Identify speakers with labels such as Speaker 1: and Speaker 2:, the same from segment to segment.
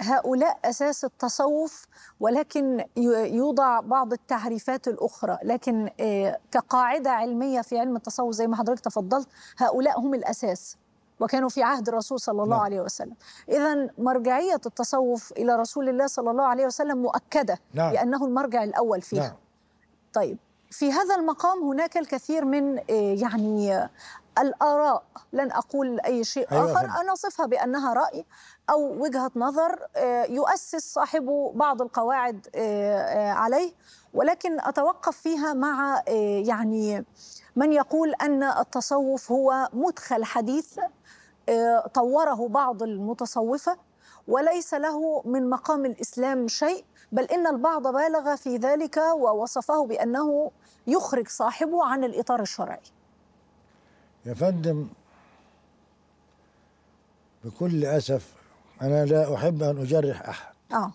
Speaker 1: هؤلاء اساس التصوف ولكن يوضع بعض التعريفات الاخرى لكن آه، كقاعده علميه في علم التصوف زي ما حضرتك تفضلت هؤلاء هم الاساس وكانوا في عهد الرسول صلى الله نعم. عليه وسلم اذا مرجعيه التصوف الى رسول الله صلى الله عليه وسلم مؤكده نعم. لانه المرجع الاول فيها نعم. طيب في هذا المقام هناك الكثير من آه، يعني آه، الآراء لن أقول أي شيء أيوة آخر أنا أصفها بأنها رأي أو وجهة نظر آه، يؤسس صاحبه بعض القواعد آه، آه، عليه ولكن أتوقف فيها مع يعني من يقول أن التصوف هو مدخل حديث طوره بعض المتصوفة وليس له من مقام الإسلام شيء بل إن البعض بالغ في ذلك ووصفه بأنه يخرج صاحبه عن الإطار الشرعي
Speaker 2: يا فندم بكل أسف أنا لا أحب أن أجرح أحد آه.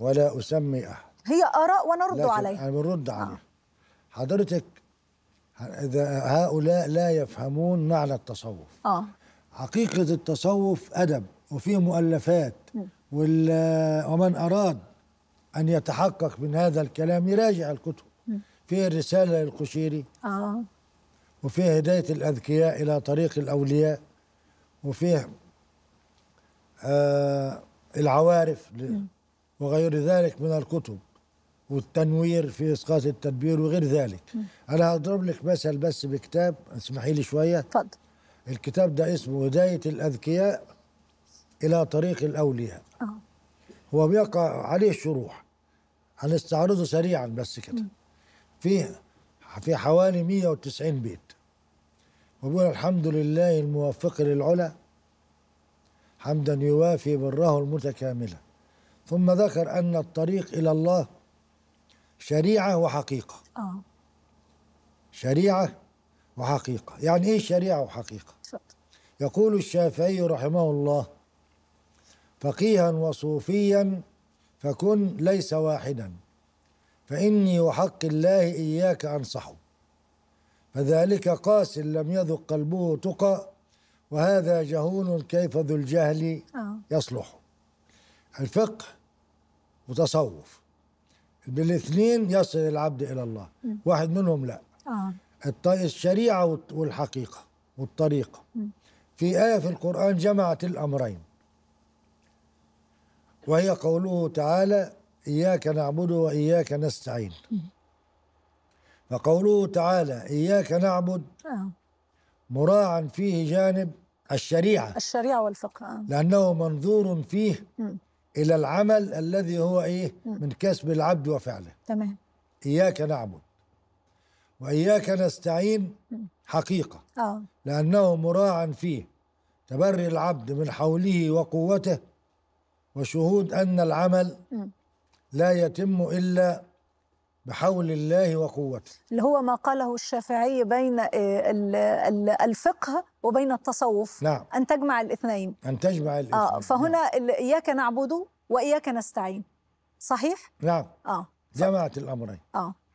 Speaker 2: ولا أسمي أحد
Speaker 1: هي آراء ونرد عليها أنا
Speaker 2: بنرد آه. عليها آه. حضرتك إذا هؤلاء لا يفهمون معنى التصوف آه. حقيقة التصوف أدب وفيه مؤلفات ومن أراد أن يتحقق من هذا الكلام يراجع الكتب في الرسالة للقشيري آه. وفيه هداية الأذكياء إلى طريق الأولياء وفيه آه العوارف وغير ذلك من الكتب والتنوير في اسقاط التدبير وغير ذلك م. انا هضرب لك مثل بس بكتاب اسمحي لي شويه فضل. الكتاب ده اسمه هدايه الاذكياء الى طريق الاولياء أوه. هو بيقع عليه شروح هنستعرضه سريعا بس كده فيه في حوالي 190 بيت وبقول الحمد لله الموفق للعلا حمدا يوافي بره المتكاملة ثم ذكر أن الطريق إلى الله شريعة وحقيقة آه. شريعة وحقيقة يعني إيه شريعة وحقيقة يقول الشافعي رحمه الله فقيها وصوفيا فكن ليس واحدا فإني وحق الله إياك أنصحه فذلك قاس لم يذق قلبه تقى وهذا جهول كيف ذو الجهل آه. يصلح الفقه وتصوف بالاثنين يصل العبد إلى الله واحد منهم لا آه. الشريعة والحقيقة والطريقة في آية في القرآن جمعت الأمرين وهي قوله تعالى إياك نعبد وإياك نستعين فقوله تعالى إياك نعبد آه. مراعا فيه جانب الشريعة
Speaker 1: الشريعة والفقه آه.
Speaker 2: لأنه منظور فيه إلى العمل الذي هو إيه من كسب العبد وفعله تمام إياك نعبد وإياك نستعين حقيقة آه. لأنه مراعا فيه تبري العبد من حوله وقوته وشهود أن العمل م. لا يتم إلا بحول الله وقوته
Speaker 1: اللي هو ما قاله الشافعي بين آه، الفقه وبين التصوف نعم أن تجمع الاثنين
Speaker 2: أن تجمع آه، الاثنين آه
Speaker 1: فهنا نعم. إياك نعبد وإياك نستعين صحيح؟ نعم آه
Speaker 2: جمعت الأمرين
Speaker 1: آه